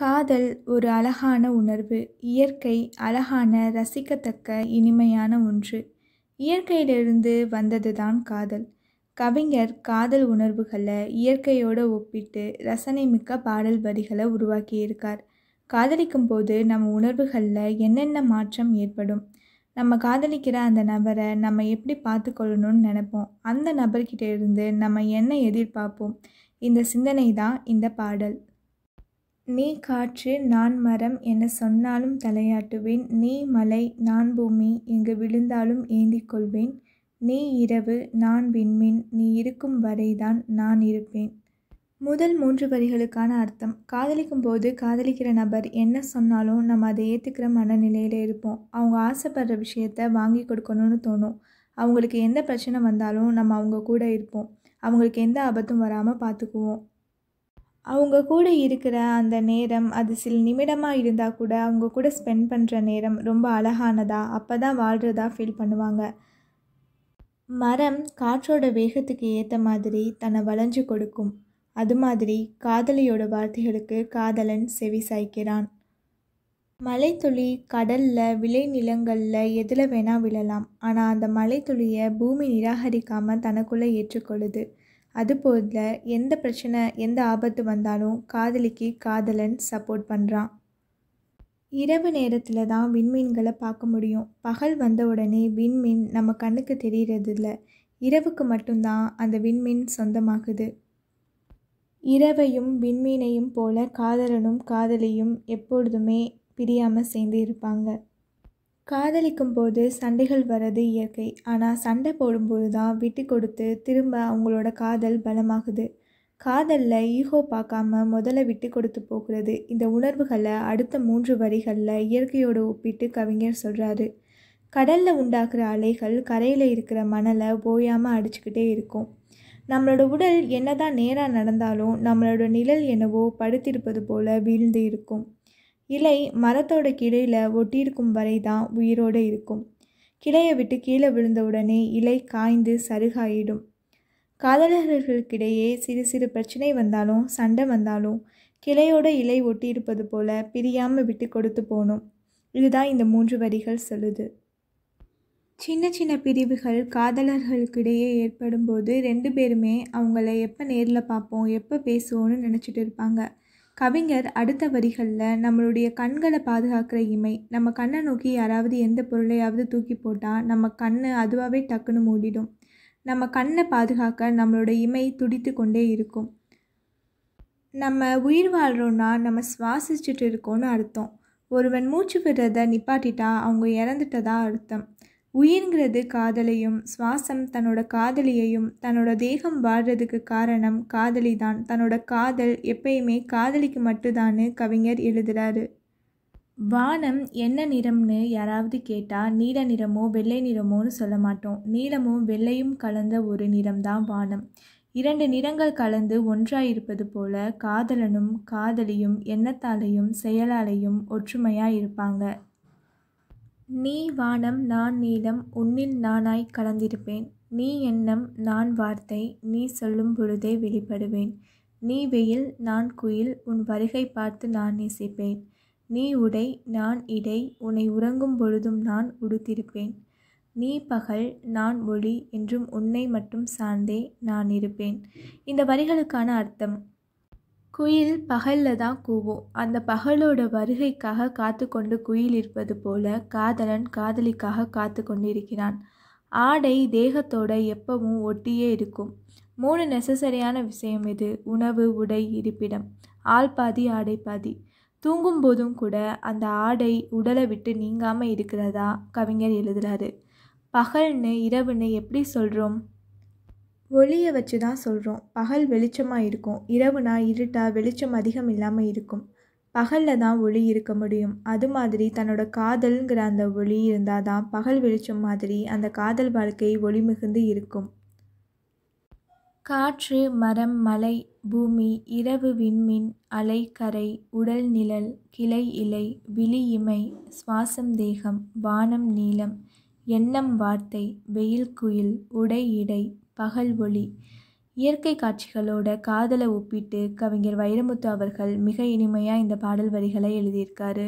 காதல் ஒரு அழகான உணர்வு இயற்கை அழகான ரசிக்கத்தக்க இனிமையான ஒன்று இயற்கையிலிருந்து வந்தது தான் காதல் கவிஞர் காதல் உணர்வுகளை இயற்கையோடு ஒப்பிட்டு ரசனை மிக்க பாடல் வரிகளை உருவாக்கியிருக்கார் காதலிக்கும் போது நம்ம உணர்வுகளில் என்னென்ன மாற்றம் ஏற்படும் நம்ம காதலிக்கிற அந்த நபரை நம்ம எப்படி பார்த்துக்கொள்ளணும்னு நினைப்போம் அந்த நபர்கிட்ட இருந்து நம்ம என்ன எதிர்பார்ப்போம் இந்த சிந்தனை தான் இந்த பாடல் நீ காற்று நான் மரம் என சொன்னாலும் தலையாட்டுவேன் நீ மலை நான் பூமி எங்கு விழுந்தாலும் ஏந்தி கொள்வேன் நீ இரவு நான் விண்மீன் நீ இருக்கும் வரைதான் நான் இருப்பேன் முதல் மூன்று வரிகளுக்கான அர்த்தம் காதலிக்கும் போது காதலிக்கிற நபர் என்ன சொன்னாலும் நம்ம அதை ஏற்றுக்கிற மனநிலையில் இருப்போம் அவங்க ஆசைப்படுற விஷயத்த வாங்கி கொடுக்கணும்னு தோணும் அவங்களுக்கு எந்த பிரச்சனை வந்தாலும் நம்ம அவங்க கூட இருப்போம் அவங்களுக்கு எந்த ஆபத்தும் வராமல் பார்த்துக்குவோம் அவங்க கூட இருக்கிற அந்த நேரம் அது சில நிமிடமாக இருந்தால் கூட அவங்க கூட ஸ்பெண்ட் பண்ணுற நேரம் ரொம்ப அழகானதா அப்போ தான் வாழ்கிறதா ஃபீல் பண்ணுவாங்க மரம் காற்றோட வேகத்துக்கு ஏற்ற மாதிரி தன்னை வளைஞ்சு கொடுக்கும் அது மாதிரி காதலியோட வார்த்தைகளுக்கு காதலன் செவி சாய்க்கிறான் மலைத்துளி கடலில் விளை நிலங்களில் எதில் வேணால் விழலாம் ஆனால் அந்த மலைத்துளியை பூமி நிராகரிக்காமல் தனக்குள்ளே ஏற்றுக்கொள்ளுது அதுபோல் எந்த பிரச்சனை எந்த ஆபத்து வந்தாலும் காதலிக்கு காதலன் சப்போர்ட் பண்ணுறான் இரவு நேரத்தில் தான் விண்மீன்களை பார்க்க முடியும் பகல் வந்த உடனே விண்மீன் நம்ம கண்ணுக்கு தெரிகிறதில்ல இரவுக்கு மட்டும்தான் அந்த விண்மீன் சொந்தமாகுது இரவையும் விண்மீனையும் போல காதலனும் காதலியும் எப்பொழுதுமே பிரியாமல் சேர்ந்து இருப்பாங்க காதலிக்கும் போது சண்டைகள் வர்றது இயற்கை ஆனால் சண்டை போடும்போது தான் விட்டு கொடுத்து திரும்ப அவங்களோட காதல் பலமாகுது காதலில் ஈகோ பார்க்காம முதல்ல விட்டு கொடுத்து போகிறது இந்த உணர்வுகளை அடுத்த மூன்று வரிகளில் இயற்கையோடு ஒப்பிட்டு கவிஞர் சொல்கிறாரு கடலில் உண்டாக்குற அலைகள் கரையில் இருக்கிற மணலை ஓயாமல் அடிச்சுக்கிட்டே இருக்கும் நம்மளோட உடல் என்னதான் நேராக நடந்தாலும் நம்மளோட நிழல் என்னவோ படுத்திருப்பது போல வீழ்ந்து இருக்கும் இலை மரத்தோட கிளையில் ஒட்டியிருக்கும் வரை தான் உயிரோடு இருக்கும் கிளையை விட்டு கீழே விழுந்தவுடனே இலை காய்ந்து சருகாயிடும் காதலர்களுக்கிடையே சிறு சிறு பிரச்சனை வந்தாலும் சண்டை வந்தாலும் கிளையோட இலை ஒட்டியிருப்பது போல பிரியாமல் விட்டு கொடுத்து போகணும் இதுதான் இந்த மூன்று வரிகள் சொல்லுது சின்ன சின்ன பிரிவுகள் காதலர்களுக்கிடையே ஏற்படும் போது ரெண்டு பேருமே அவங்கள எப்போ நேரில் பார்ப்போம் எப்போ பேசுவோன்னு நினச்சிட்டு இருப்பாங்க கவிஞர் அடுத்த வரிகளில் நம்மளுடைய கண்களை பாதுகாக்கிற இமை நம்ம கண்ணை நோக்கி யாராவது எந்த பொருளையாவது தூக்கி போட்டால் நம்ம கண் அதுவாகவே டக்குன்னு மூடிடும் நம்ம கண்ணை பாதுகாக்க நம்மளோட இமை துடித்து கொண்டே இருக்கும் நம்ம உயிர் வாழ்கிறோன்னா நம்ம சுவாசிச்சுட்டு இருக்கோன்னு அர்த்தம் ஒருவன் மூச்சு விடுறதை நிப்பாட்டிட்டா அவங்க இறந்துட்டதா அர்த்தம் உயிர்ங்கிறது காதலையும் சுவாசம் தன்னோட காதலியையும் தன்னோட தேகம் வாழ்கிறதுக்கு காரணம் காதலி தான் தன்னோட காதல் எப்பயுமே காதலிக்கு மட்டும்தான்னு கவிஞர் எழுதுகிறாரு வானம் என்ன நிறம்னு யாராவது கேட்டால் நீல நிறமோ வெள்ளை நிறமோன்னு சொல்ல மாட்டோம் நீளமும் வெள்ளையும் கலந்த ஒரு நிறம்தான் வானம் இரண்டு நிறங்கள் கலந்து ஒன்றாயிருப்பது போல காதலனும் காதலியும் எண்ணத்தாலையும் செயலாலையும் ஒற்றுமையாக இருப்பாங்க நீ வானம் நான் நீளம் உன்னில் நானாய் கலந்திருப்பேன் நீ எண்ணம் நான் வார்த்தை நீ சொல்லும் பொழுதே வெளிப்படுவேன் நீ வெயில் நான் குயில் உன் வருகை பார்த்து நான் நேசிப்பேன் நீ உடை நான் இடை உன்னை உறங்கும் பொழுதும் நான் உடுத்திருப்பேன் நீ பகல் நான் ஒளி என்றும் உன்னை மட்டும் சார்ந்தே நான் இருப்பேன் இந்த வரிகளுக்கான அர்த்தம் குயில் பகலில் தான் கூவும் அந்த பகலோட வருகைக்காக காத்து கொண்டு குயில் இருப்பது போல காதலன் காதலிக்காக காத்து கொண்டிருக்கிறான் ஆடை தேகத்தோட எப்பவும் ஒட்டியே இருக்கும் மூணு நெசசரியான விஷயம் இது உணவு உடை இருப்பிடம் ஆள் பாதி ஆடை பாதி தூங்கும்போதும் கூட அந்த ஆடை உடலை விட்டு நீங்காமல் இருக்கிறதா கவிஞர் எழுதுகிறாரு பகல்னு இரவுன்னு எப்படி சொல்கிறோம் ஒளியை வச்சு தான் சொல்கிறோம் பகல் வெளிச்சமாக இருக்கும் இரவுனா இருட்டா வெளிச்சம் அதிகம் இல்லாமல் இருக்கும் பகலில் தான் ஒளி இருக்க முடியும் அது மாதிரி தன்னோட காதல்ங்கிற அந்த ஒளி இருந்தால் தான் பகல் வெளிச்சம் மாதிரி அந்த காதல் வாழ்க்கை ஒளி மிகுந்து இருக்கும் காற்று மரம் மலை பூமி இரவு விண்மின் அலை கரை உடல் நிழல் கிளை இலை விழி இமை சுவாசம் தேகம் வானம் நீளம் எண்ணம் வார்த்தை வெயில் குயில் உடை இடை பகல் ஒளி இயற்கை காட்சிகளோட காதலை ஒப்பிட்டு கவிஞர் வைரமுத்து அவர்கள் மிக இனிமையாக இந்த பாடல் வரிகளை எழுதியிருக்காரு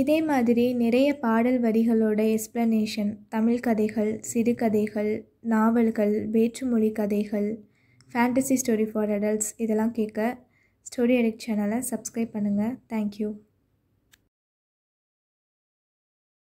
இதே மாதிரி நிறைய பாடல் வரிகளோட எக்ஸ்ப்ளனேஷன் தமிழ் கதைகள் சிறுகதைகள் நாவல்கள் வேற்றுமொழி கதைகள் ஃபேண்டசி ஸ்டோரி ஃபார் அடல்ட்ஸ் இதெல்லாம் கேட்க ஸ்டோரி எடிக் சேனலை சப்ஸ்கிரைப் பண்ணுங்கள் தேங்க்யூ